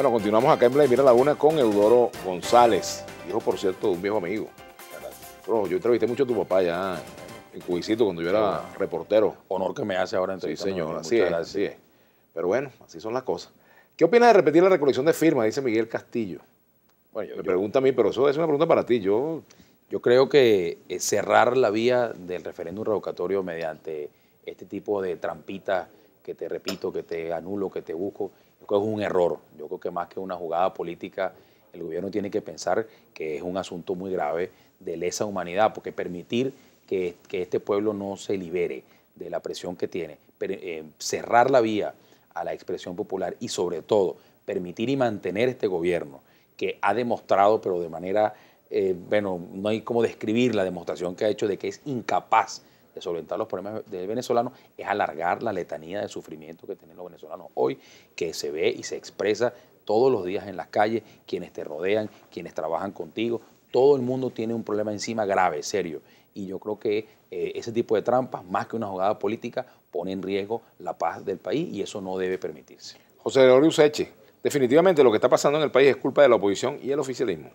Bueno, continuamos acá en y Mira Laguna con Eudoro González, hijo, por cierto, de un viejo amigo. yo entrevisté mucho a tu papá ya en Cubicito cuando yo era reportero. Honor que me hace ahora entrevistar. Sí, señor, así es, Pero bueno, así son las cosas. ¿Qué opinas de repetir la recolección de firmas? Dice Miguel Castillo. Bueno, me pregunta a mí, pero eso es una pregunta para ti. Yo, yo creo que eh, cerrar la vía del referéndum revocatorio mediante este tipo de trampitas que te repito, que te anulo, que te busco, yo creo que es un error. Yo creo que más que una jugada política, el gobierno tiene que pensar que es un asunto muy grave de lesa humanidad, porque permitir que, este pueblo no se libere de la presión que tiene, eh, cerrar la vía a la expresión popular y sobre todo permitir y mantener este gobierno que ha demostrado, pero de manera, eh, bueno, no hay como describir la demostración que ha hecho de que es incapaz de solventar los problemas del venezolano es alargar la letanía de sufrimiento que tienen los venezolanos hoy, que se ve y se expresa todos los días en las calles, quienes te rodean, quienes trabajan contigo, todo el mundo tiene un problema encima grave, serio. Y yo creo que eh, ese tipo de trampas, más que una jugada política, pone en riesgo la paz del país y eso no debe permitirse. José Gregorio Eche, definitivamente lo que está pasando en el país es culpa de la oposición y el oficialismo.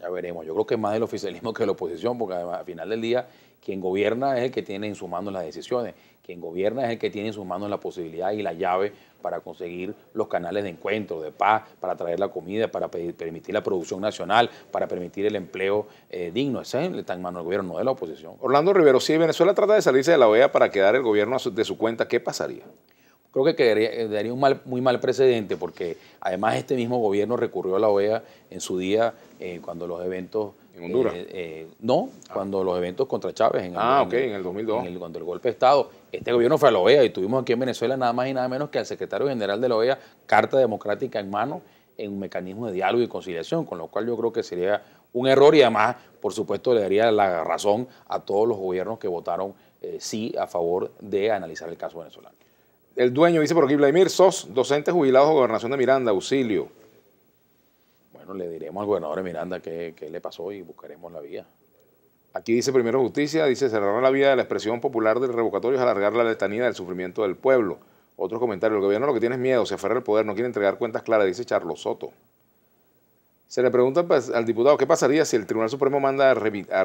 Ya veremos. Yo creo que es más del oficialismo que la oposición, porque al final del día, quien gobierna es el que tiene en su mano las decisiones. Quien gobierna es el que tiene en sus manos la posibilidad y la llave para conseguir los canales de encuentro, de paz, para traer la comida, para permitir la producción nacional, para permitir el empleo eh, digno. Ese es el tan mano del gobierno, no de la oposición. Orlando Rivero, si Venezuela trata de salirse de la OEA para quedar el gobierno de su cuenta, ¿qué pasaría? Creo que eh, daría un mal, muy mal precedente porque además este mismo gobierno recurrió a la OEA en su día eh, cuando los eventos... ¿En Honduras? Eh, no, cuando los eventos contra Chávez. En ah, en el 2002. cuando el golpe de Estado. Este gobierno fue a la OEA y tuvimos aquí en Venezuela nada más y nada menos que al secretario general de la OEA, carta democrática en mano, en un mecanismo de diálogo y conciliación, con lo cual yo creo que sería un error y además, por supuesto, le daría la razón a todos los gobiernos que votaron sí a favor de analizar el caso venezolano el dueño dice por aquí, Vladimir Sos, docente jubilado de Gobernación de Miranda, auxilio. Bueno, le diremos al gobernador de Miranda qué, le pasó y buscaremos la vía. Aquí dice primero justicia, dice cerrar la vía de la expresión popular del revocatorio es alargar la letanía del sufrimiento del pueblo. Otro comentario, el gobierno lo que tiene es miedo, se aferra al poder, no quiere entregar cuentas claras, dice Charlos Soto. Se le pregunta pues, al diputado qué pasaría si el Tribunal Supremo manda a, repetir, a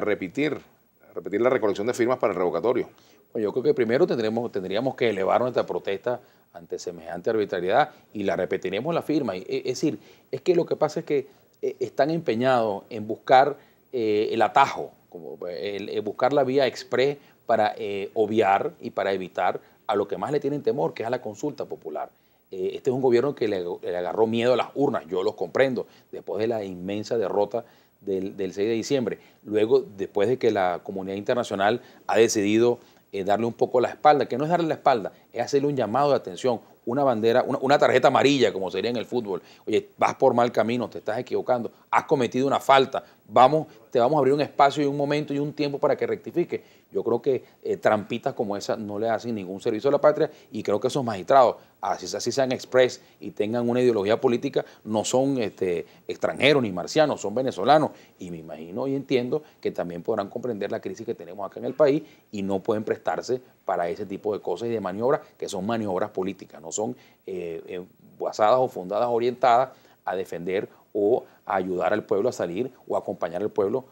repetir la recolección de firmas para el revocatorio. Pues yo creo que primero tendremos, tendríamos que elevar nuestra protesta ante semejante arbitrariedad y la repetiremos la firma. E, es decir, es que lo que pasa es que eh, están empeñados en buscar eh, el atajo, como eh, buscar la vía express para obviar y para evitar a lo que más le tienen temor, que es a la consulta popular. este es un gobierno que le, agarró miedo a las urnas, yo los comprendo, después de la inmensa derrota del, del 6 de diciembre, luego después de que la comunidad internacional ha decidido eh, darle un poco la espalda, que no es darle la espalda, es hacerle un llamado de atención, una bandera, una, tarjeta amarilla, como sería en el fútbol. Oye, vas por mal camino, te estás equivocando, has cometido una falta, vamos, te vamos a abrir un espacio y un momento y un tiempo para que rectifique. Yo creo que eh, trampitas como esa no le hacen ningún servicio a la patria y creo que esos magistrados, así, sean express y tengan una ideología política, no son este, extranjeros ni marcianos, son venezolanos. Y me imagino y entiendo que también podrán comprender la crisis que tenemos acá en el país y no pueden prestarse para ese tipo de cosas y de maniobras que son maniobras políticas, no son eh, eh, basadas o fundadas, orientadas a defender o a ayudar al pueblo a salir o a acompañar al pueblo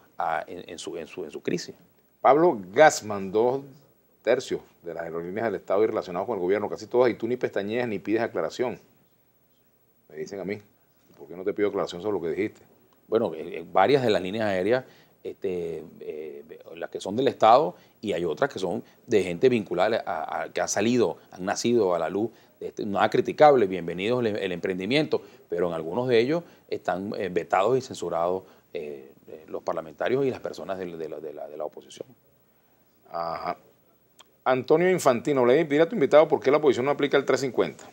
en, su, en, en su crisis. Pablo Gassman, dos tercios de las aerolíneas del Estado y relacionados con el gobierno, casi todas, y tú ni pestañeas ni pides aclaración. Me dicen a mí, ¿por qué no te pido aclaración sobre lo que dijiste? Bueno, eh, varias de las líneas aéreas este, eh, las que son del Estado y hay otras que son de gente vinculada a, que ha salido, han nacido a la luz, este, nada criticable, bienvenidos el, emprendimiento, pero en algunos de ellos están eh, vetados y censurados eh, los parlamentarios y las personas de, la, oposición. Ajá. Antonio Infantino, le diré a tu invitado por qué la oposición no aplica el 350.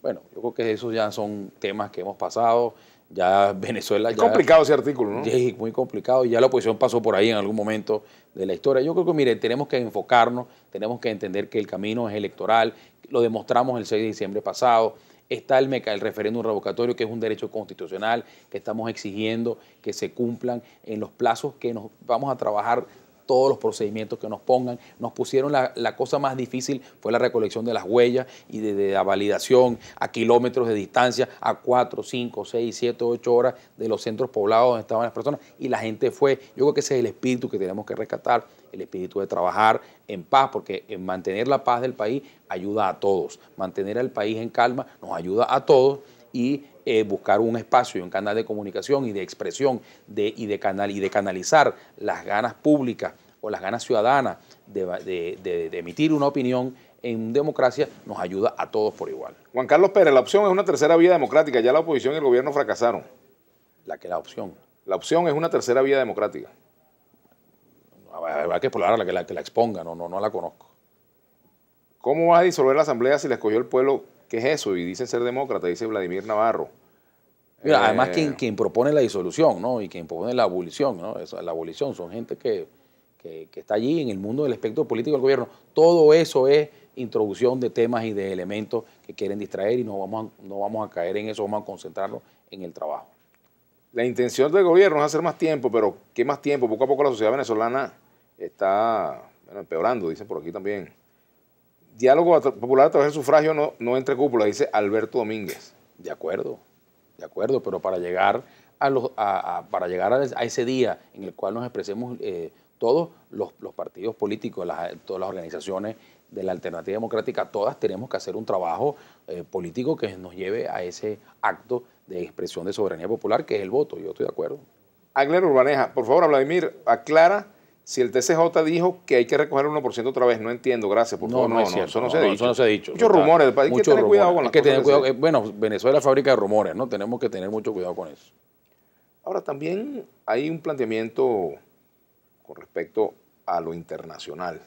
Bueno, yo creo que esos ya son temas que hemos pasado ya Venezuela... Es complicado ese artículo, ¿no? Sí, muy complicado y ya la oposición pasó por ahí en algún momento de la historia. Yo creo que, mire, tenemos que enfocarnos, tenemos que entender que el camino es electoral, lo demostramos el 6 de diciembre pasado, está el, meca, el referéndum revocatorio, que es un derecho constitucional, que estamos exigiendo que se cumplan en los plazos que nos vamos a trabajar todos los procedimientos que nos pongan. Nos pusieron la, cosa más difícil, fue la recolección de las huellas y de, la validación a kilómetros de distancia, a cuatro, cinco, seis, siete, ocho horas de los centros poblados donde estaban las personas. Y la gente fue. Yo creo que ese es el espíritu que tenemos que rescatar, el espíritu de trabajar en paz, porque mantener la paz del país ayuda a todos. Mantener al país en calma nos ayuda a todos y eh, buscar un espacio, un canal de comunicación y de expresión y, de canalizar las ganas públicas o las ganas ciudadanas de, emitir una opinión en democracia nos ayuda a todos por igual. Juan Carlos Pérez, la opción es una tercera vía democrática. Ya la oposición y el gobierno fracasaron. La que la opción. La opción es una tercera vía democrática. Habrá que explorarla, la que la, que la exponga, no, la conozco. ¿Cómo va a disolver la asamblea si la escogió el pueblo ¿Qué es eso? Y dice ser demócrata, dice Vladimir Navarro. Mira, además, eh, quien, propone la disolución, ¿no? Y quien propone la abolición, ¿no? la abolición son gente que, está allí en el mundo del espectro político del gobierno. Todo eso es introducción de temas y de elementos que quieren distraer y no vamos a, no vamos a caer en eso, vamos a concentrarnos en el trabajo. La intención del gobierno es hacer más tiempo, pero ¿qué más tiempo? Poco a poco la sociedad venezolana está empeorando, dicen por aquí también diálogo popular a través del sufragio no, no entre cúpula dice Alberto Domínguez. De acuerdo, de acuerdo, pero para llegar a, los, a, para llegar a, ese día en el cual nos expresemos eh, todos los, partidos políticos, todas las organizaciones de la alternativa democrática, todas tenemos que hacer un trabajo eh, político que nos lleve a ese acto de expresión de soberanía popular, que es el voto, yo estoy de acuerdo. Agler Urbaneja, por favor, Vladimir, aclara si el TCJ dijo que hay que recoger el 1% otra vez, no entiendo, gracias, por favor. No, no, eso, no, se eso ha dicho. Muchos rumores, hay que tener cuidado con las eh, Bueno, Venezuela fábrica de rumores, ¿no? Tenemos que tener mucho cuidado con eso. Ahora, también hay un planteamiento con respecto a lo internacional.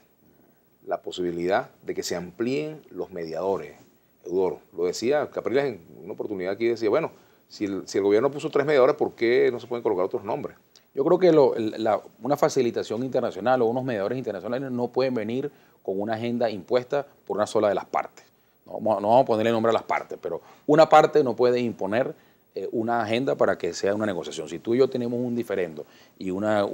La posibilidad de que se amplíen los mediadores. Eudoro, lo decía Capriles en una oportunidad aquí, decía, bueno, si el, si el gobierno puso tres mediadores, ¿por qué no se pueden colocar otros nombres? Yo creo que una facilitación internacional o unos mediadores internacionales no pueden venir con una agenda impuesta por una sola de las partes. No, vamos a ponerle nombre a las partes, pero una parte no puede imponer eh, una agenda para que sea una negociación. Si tú y yo tenemos un diferendo y una,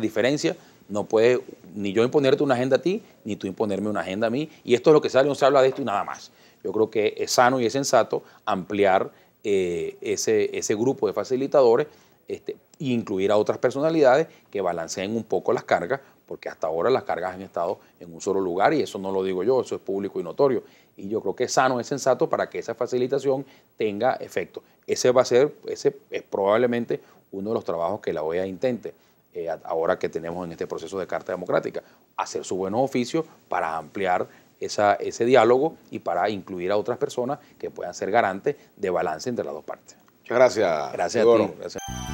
diferencia, no puede ni yo imponerte una agenda a ti, ni tú imponerme una agenda a mí. Y esto es lo que sale, no se habla de esto y nada más. Yo creo que es sano y es sensato ampliar eh, ese, grupo de facilitadores este, y incluir a otras personalidades que balanceen un poco las cargas, porque hasta ahora las cargas han estado en un solo lugar y eso no lo digo yo, eso es público y notorio. Y yo creo que es sano, es sensato para que esa facilitación tenga efecto. Ese va a ser, ese es probablemente uno de los trabajos que la OEA intente eh, ahora que tenemos en este proceso de Carta Democrática, hacer su buen oficio para ampliar esa, ese diálogo y para incluir a otras personas que puedan ser garantes de balance entre las dos partes. Muchas gracias. Gracias a ti.